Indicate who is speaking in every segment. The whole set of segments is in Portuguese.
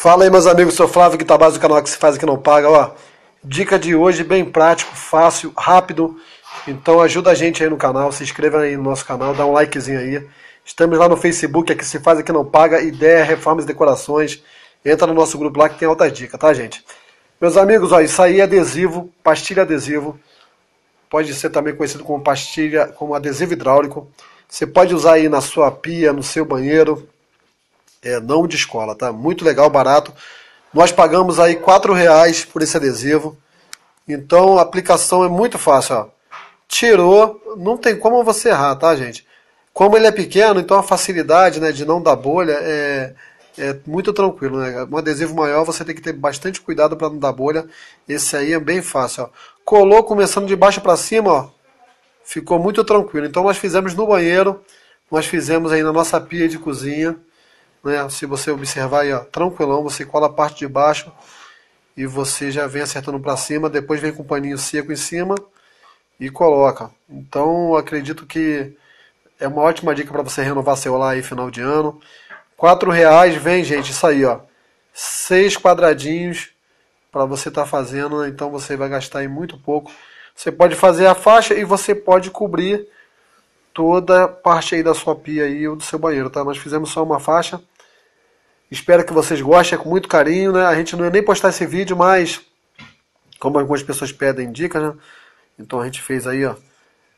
Speaker 1: Fala aí, meus amigos, sou Flávio Guitabás do canal que se faz e que não paga. Ó, dica de hoje bem prático, fácil, rápido. Então ajuda a gente aí no canal, se inscreva aí no nosso canal, dá um likezinho aí. Estamos lá no Facebook, aqui se faz e que não paga, ideia, reformas e decorações. Entra no nosso grupo lá que tem altas dicas, tá, gente? Meus amigos, ó, isso aí é adesivo, pastilha adesivo. Pode ser também conhecido como pastilha, como adesivo hidráulico. Você pode usar aí na sua pia, no seu banheiro, é não de escola, tá? Muito legal, barato. Nós pagamos aí quatro reais por esse adesivo. Então a aplicação é muito fácil. Ó. Tirou, não tem como você errar, tá, gente? Como ele é pequeno, então a facilidade né, de não dar bolha é, é muito tranquilo. Né? Um adesivo maior você tem que ter bastante cuidado para não dar bolha. Esse aí é bem fácil. Ó. Colou começando de baixo para cima, ó. ficou muito tranquilo. Então nós fizemos no banheiro, nós fizemos aí na nossa pia de cozinha. Né? Se você observar aí, ó, tranquilão, você cola a parte de baixo e você já vem acertando para cima, depois vem com o paninho seco em cima e coloca. Então, acredito que é uma ótima dica para você renovar seu lar aí final de ano. R$ reais vem, gente, isso aí, ó. Seis quadradinhos para você estar tá fazendo, então você vai gastar aí muito pouco. Você pode fazer a faixa e você pode cobrir toda parte aí da sua pia aí ou do seu banheiro, tá? Nós fizemos só uma faixa. Espero que vocês gostem, é com muito carinho, né? A gente não ia nem postar esse vídeo, mas como algumas pessoas pedem dicas, né? Então a gente fez aí, ó.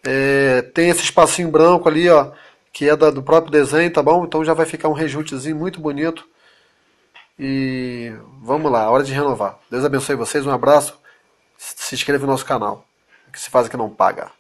Speaker 1: É, tem esse espacinho branco ali, ó, que é da, do próprio desenho, tá bom? Então já vai ficar um rejuntezinho muito bonito. E vamos lá, hora de renovar. Deus abençoe vocês, um abraço. Se inscreva no nosso canal, que se faz que não paga.